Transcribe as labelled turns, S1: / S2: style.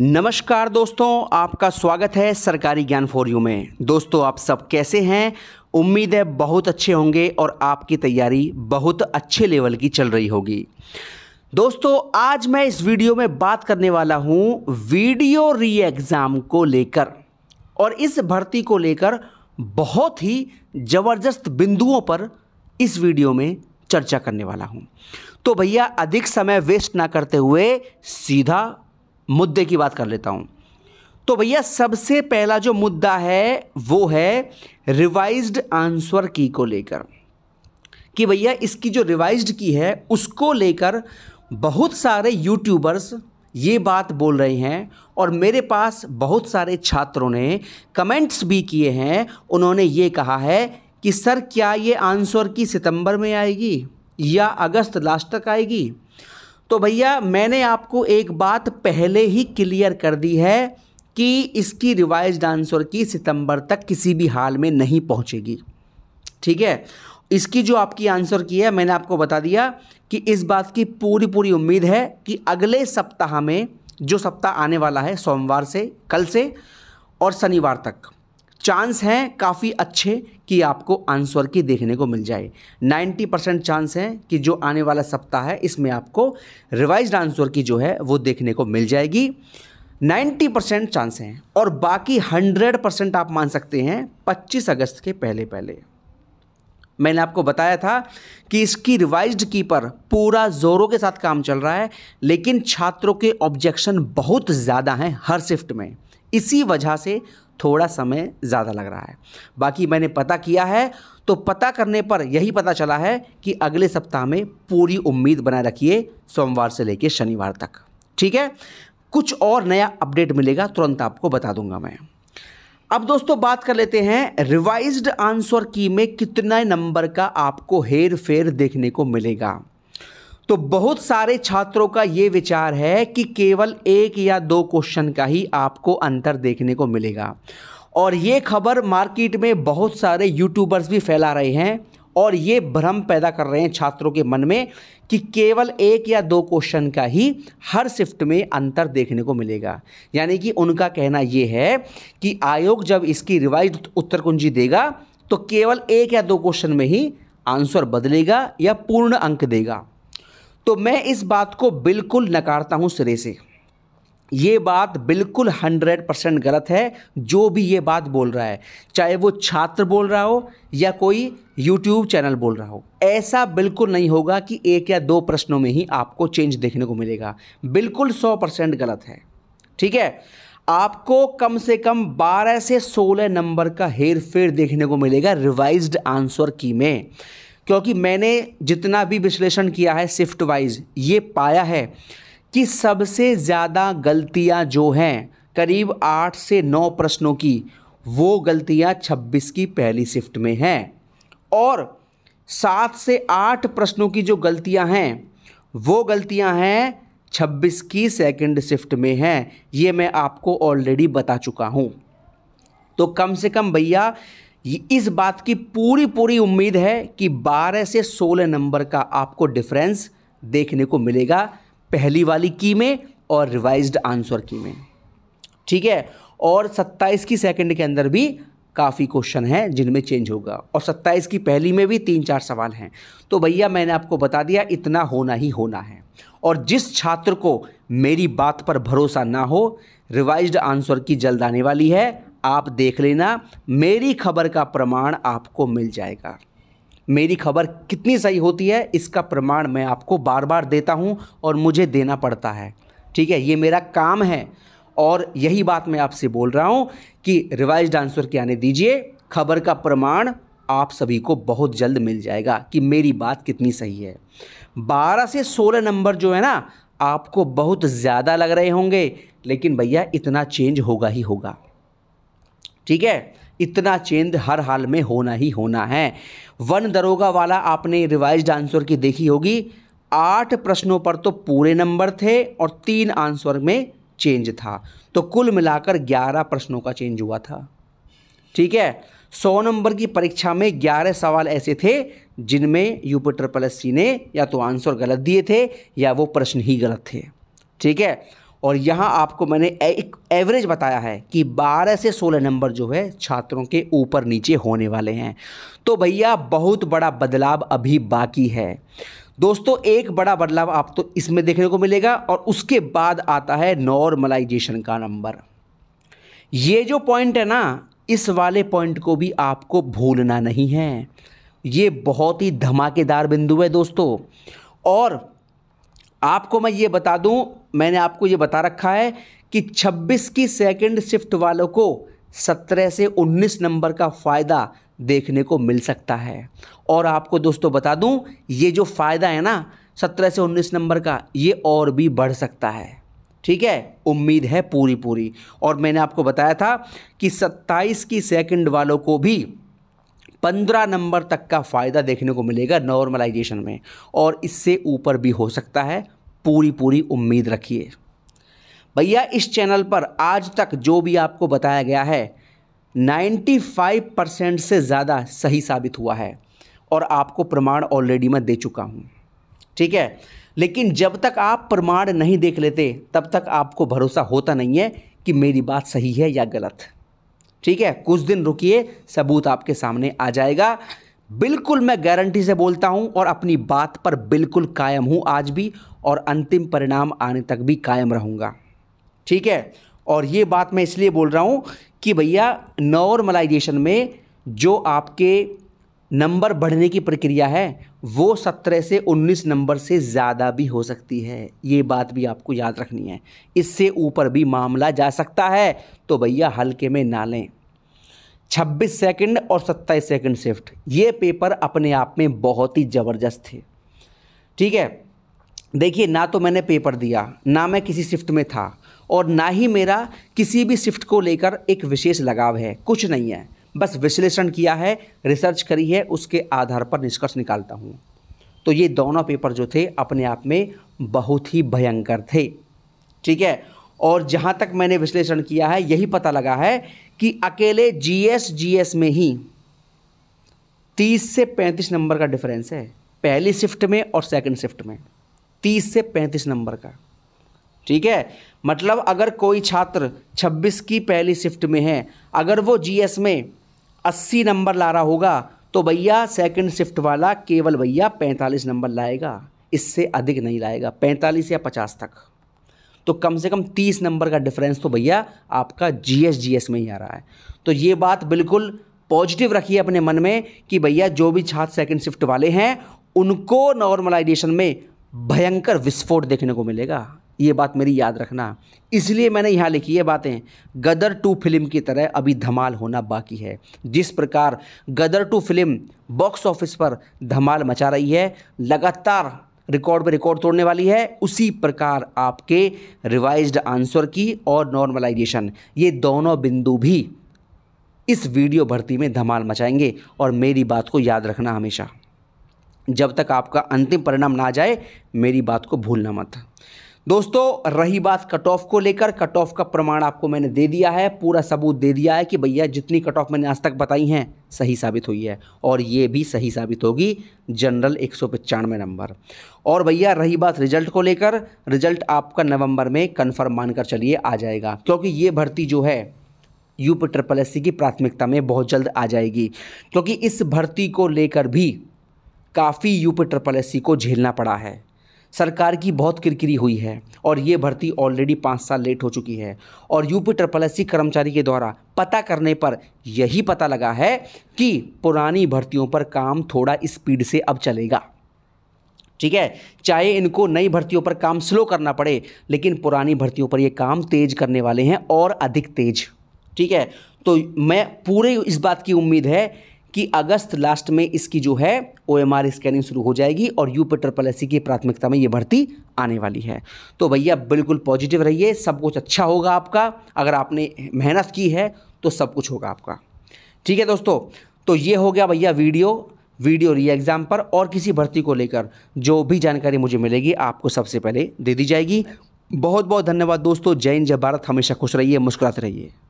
S1: नमस्कार दोस्तों आपका स्वागत है सरकारी ज्ञान फॉर यू में दोस्तों आप सब कैसे हैं उम्मीद है बहुत अच्छे होंगे और आपकी तैयारी बहुत अच्छे लेवल की चल रही होगी दोस्तों आज मैं इस वीडियो में बात करने वाला हूं वीडियो री एग्ज़ाम को लेकर और इस भर्ती को लेकर बहुत ही ज़बरदस्त बिंदुओं पर इस वीडियो में चर्चा करने वाला हूं तो भैया अधिक समय वेस्ट ना करते हुए सीधा मुद्दे की बात कर लेता हूँ तो भैया सबसे पहला जो मुद्दा है वो है रिवाइज्ड आंसर की को लेकर कि भैया इसकी जो रिवाइज्ड की है उसको लेकर बहुत सारे यूट्यूबर्स ये बात बोल रहे हैं और मेरे पास बहुत सारे छात्रों ने कमेंट्स भी किए हैं उन्होंने ये कहा है कि सर क्या ये आंसर की सितंबर में आएगी या अगस्त लास्ट तक आएगी तो भैया मैंने आपको एक बात पहले ही क्लियर कर दी है कि इसकी रिवाइज आंसर की सितंबर तक किसी भी हाल में नहीं पहुंचेगी ठीक है इसकी जो आपकी आंसर की है मैंने आपको बता दिया कि इस बात की पूरी पूरी उम्मीद है कि अगले सप्ताह में जो सप्ताह आने वाला है सोमवार से कल से और शनिवार तक चांस हैं काफ़ी अच्छे कि आपको आंसर की देखने को मिल जाए 90 परसेंट चांस है कि जो आने वाला सप्ताह है इसमें आपको रिवाइज आंसर की जो है वो देखने को मिल जाएगी 90 परसेंट चांस हैं और बाकी 100 परसेंट आप मान सकते हैं 25 अगस्त के पहले पहले मैंने आपको बताया था कि इसकी रिवाइज्ड की पर पूरा जोरों के साथ काम चल रहा है लेकिन छात्रों के ऑब्जेक्शन बहुत ज़्यादा हैं हर शिफ्ट में इसी वजह से थोड़ा समय ज़्यादा लग रहा है बाकी मैंने पता किया है तो पता करने पर यही पता चला है कि अगले सप्ताह में पूरी उम्मीद बनाए रखिए सोमवार से लेकर शनिवार तक ठीक है कुछ और नया अपडेट मिलेगा तुरंत आपको बता दूंगा मैं अब दोस्तों बात कर लेते हैं रिवाइज्ड आंसर की में कितने नंबर का आपको हेर फेर देखने को मिलेगा तो बहुत सारे छात्रों का ये विचार है कि केवल एक या दो क्वेश्चन का ही आपको अंतर देखने को मिलेगा और ये खबर मार्केट में बहुत सारे यूट्यूबर्स भी फैला रहे हैं और ये भ्रम पैदा कर रहे हैं छात्रों के मन में कि केवल एक या दो क्वेश्चन का ही हर शिफ्ट में अंतर देखने को मिलेगा यानी कि उनका कहना ये है कि आयोग जब इसकी रिवाइज उत्तर कुंजी देगा तो केवल एक या दो क्वेश्चन में ही आंसर बदलेगा या पूर्ण अंक देगा तो मैं इस बात को बिल्कुल नकारता हूँ सिरे से ये बात बिल्कुल हंड्रेड परसेंट गलत है जो भी ये बात बोल रहा है चाहे वो छात्र बोल रहा हो या कोई यूट्यूब चैनल बोल रहा हो ऐसा बिल्कुल नहीं होगा कि एक या दो प्रश्नों में ही आपको चेंज देखने को मिलेगा बिल्कुल सौ परसेंट गलत है ठीक है आपको कम से कम 12 से 16 नंबर का हेर फेर देखने को मिलेगा रिवाइज आंसर की में क्योंकि मैंने जितना भी विश्लेषण किया है शिफ्ट वाइज ये पाया है कि सबसे ज़्यादा गलतियाँ जो हैं करीब आठ से नौ प्रश्नों की वो गलतियाँ छब्बीस की पहली शिफ्ट में हैं और सात से आठ प्रश्नों की जो गलतियाँ हैं वो गलतियाँ हैं छब्बीस की सेकंड शिफ्ट में हैं ये मैं आपको ऑलरेडी बता चुका हूँ तो कम से कम भैया इस बात की पूरी पूरी उम्मीद है कि 12 से 16 नंबर का आपको डिफरेंस देखने को मिलेगा पहली वाली की में और रिवाइज्ड आंसर की में ठीक है और 27 की सेकंड के अंदर भी काफ़ी क्वेश्चन हैं जिनमें चेंज होगा और 27 की पहली में भी तीन चार सवाल हैं तो भैया मैंने आपको बता दिया इतना होना ही होना है और जिस छात्र को मेरी बात पर भरोसा ना हो रिवाइज्ड आंसर की जल्द आने वाली है आप देख लेना मेरी खबर का प्रमाण आपको मिल जाएगा मेरी खबर कितनी सही होती है इसका प्रमाण मैं आपको बार बार देता हूँ और मुझे देना पड़ता है ठीक है ये मेरा काम है और यही बात मैं आपसे बोल रहा हूँ कि रिवाइज आंसर के आने दीजिए खबर का प्रमाण आप सभी को बहुत जल्द मिल जाएगा कि मेरी बात कितनी सही है 12 से 16 नंबर जो है ना आपको बहुत ज़्यादा लग रहे होंगे लेकिन भैया इतना चेंज होगा ही होगा ठीक है इतना चेंज हर हाल में होना ही होना है वन दरोगा वाला आपने रिवाइज आंसर की देखी होगी आठ प्रश्नों पर तो पूरे नंबर थे और तीन आंसर में चेंज था तो कुल मिलाकर ग्यारह प्रश्नों का चेंज हुआ था ठीक है सौ नंबर की परीक्षा में ग्यारह सवाल ऐसे थे जिनमें यूपी ट्रिपल एस सी ने या तो आंसर गलत दिए थे या वो प्रश्न ही गलत थे ठीक है और यहाँ आपको मैंने एक एवरेज बताया है कि 12 से 16 नंबर जो है छात्रों के ऊपर नीचे होने वाले हैं तो भैया बहुत बड़ा बदलाव अभी बाकी है दोस्तों एक बड़ा बदलाव आपको तो इसमें देखने को मिलेगा और उसके बाद आता है नॉर्मलाइजेशन का नंबर ये जो पॉइंट है ना इस वाले पॉइंट को भी आपको भूलना नहीं है ये बहुत ही धमाकेदार बिंदु है दोस्तों और आपको मैं ये बता दूं मैंने आपको ये बता रखा है कि 26 की सेकंड शिफ्ट वालों को 17 से 19 नंबर का फ़ायदा देखने को मिल सकता है और आपको दोस्तों बता दूं ये जो फ़ायदा है ना 17 से 19 नंबर का ये और भी बढ़ सकता है ठीक है उम्मीद है पूरी पूरी और मैंने आपको बताया था कि 27 की सेकंड वालों को भी पंद्रह नंबर तक का फ़ायदा देखने को मिलेगा नॉर्मलाइजेशन में और इससे ऊपर भी हो सकता है पूरी पूरी उम्मीद रखिए भैया इस चैनल पर आज तक जो भी आपको बताया गया है 95 परसेंट से ज़्यादा सही साबित हुआ है और आपको प्रमाण ऑलरेडी मैं दे चुका हूँ ठीक है लेकिन जब तक आप प्रमाण नहीं देख लेते तब तक आपको भरोसा होता नहीं है कि मेरी बात सही है या गलत ठीक है कुछ दिन रुकिए सबूत आपके सामने आ जाएगा बिल्कुल मैं गारंटी से बोलता हूं और अपनी बात पर बिल्कुल कायम हूं आज भी और अंतिम परिणाम आने तक भी कायम रहूंगा ठीक है और ये बात मैं इसलिए बोल रहा हूं कि भैया नॉर्मलाइजेशन में जो आपके नंबर बढ़ने की प्रक्रिया है वो 17 से 19 नंबर से ज़्यादा भी हो सकती है ये बात भी आपको याद रखनी है इससे ऊपर भी मामला जा सकता है तो भैया हल्के में ना लें 26 सेकंड और 27 सेकंड शिफ्ट ये पेपर अपने आप में बहुत ही ज़बरदस्त थे ठीक है देखिए ना तो मैंने पेपर दिया ना मैं किसी शिफ्ट में था और ना ही मेरा किसी भी शिफ्ट को लेकर एक विशेष लगाव है कुछ नहीं है बस विश्लेषण किया है रिसर्च करी है उसके आधार पर निष्कर्ष निकालता हूँ तो ये दोनों पेपर जो थे अपने आप में बहुत ही भयंकर थे ठीक है और जहाँ तक मैंने विश्लेषण किया है यही पता लगा है कि अकेले जीएस जीएस में ही तीस से पैंतीस नंबर का डिफरेंस है पहली शिफ्ट में और सेकंड शिफ्ट में तीस से पैंतीस नंबर का ठीक है मतलब अगर कोई छात्र छब्बीस की पहली शिफ्ट में है अगर वो जीएस में अस्सी नंबर ला रहा होगा तो भैया सेकंड शिफ्ट वाला केवल भैया पैंतालीस नंबर लाएगा इससे अधिक नहीं लाएगा पैंतालीस या पचास तक तो कम से कम तीस नंबर का डिफरेंस तो भैया आपका एस में ही आ रहा है तो ये बात बिल्कुल पॉजिटिव रखिए अपने मन में कि भैया जो भी छात्र सेकंड शिफ्ट वाले हैं उनको नॉर्मलाइजेशन में भयंकर विस्फोट देखने को मिलेगा ये बात मेरी याद रखना इसलिए मैंने यहाँ लिखी है बातें गदर टू फिल्म की तरह अभी धमाल होना बाकी है जिस प्रकार Gadar two film box office पर धमाल मचा रही है लगातार रिकॉर्ड पर रिकॉर्ड तोड़ने वाली है उसी प्रकार आपके रिवाइज्ड आंसर की और नॉर्मलाइजेशन ये दोनों बिंदु भी इस वीडियो भर्ती में धमाल मचाएंगे और मेरी बात को याद रखना हमेशा जब तक आपका अंतिम परिणाम ना जाए मेरी बात को भूलना मत दोस्तों रही बात कट ऑफ को लेकर कट ऑफ का प्रमाण आपको मैंने दे दिया है पूरा सबूत दे दिया है कि भैया जितनी कट ऑफ मैंने आज तक बताई हैं सही साबित हुई है और ये भी सही साबित होगी जनरल एक नंबर और भैया रही बात रिजल्ट को लेकर रिजल्ट आपका नवंबर में कन्फर्म मानकर चलिए आ जाएगा क्योंकि ये भर्ती जो है यूपी ट्रिपल एस की प्राथमिकता में बहुत जल्द आ जाएगी क्योंकि इस भर्ती को लेकर भी काफ़ी यूपी ट्रिपल एस को झेलना पड़ा है सरकार की बहुत किरकिरी हुई है और ये भर्ती ऑलरेडी पाँच साल लेट हो चुकी है और यूपी ट्रिपल एस कर्मचारी के द्वारा पता करने पर यही पता लगा है कि पुरानी भर्तियों पर काम थोड़ा स्पीड से अब चलेगा ठीक है चाहे इनको नई भर्तियों पर काम स्लो करना पड़े लेकिन पुरानी भर्तियों पर ये काम तेज करने वाले हैं और अधिक तेज ठीक है तो मैं पूरे इस बात की उम्मीद है कि अगस्त लास्ट में इसकी जो है ओ स्कैनिंग शुरू हो जाएगी और यू पे ट्रिपल एस की प्राथमिकता में ये भर्ती आने वाली है तो भैया बिल्कुल पॉजिटिव रहिए सब कुछ अच्छा होगा आपका अगर आपने मेहनत की है तो सब कुछ होगा आपका ठीक है दोस्तों तो ये हो गया भैया वीडियो वीडियो री एग्ज़ाम पर और किसी भर्ती को लेकर जो भी जानकारी मुझे मिलेगी आपको सबसे पहले दे दी जाएगी बहुत बहुत धन्यवाद दोस्तों जय हिंद जय भारत हमेशा खुश रहिए मुस्कुराते रहिए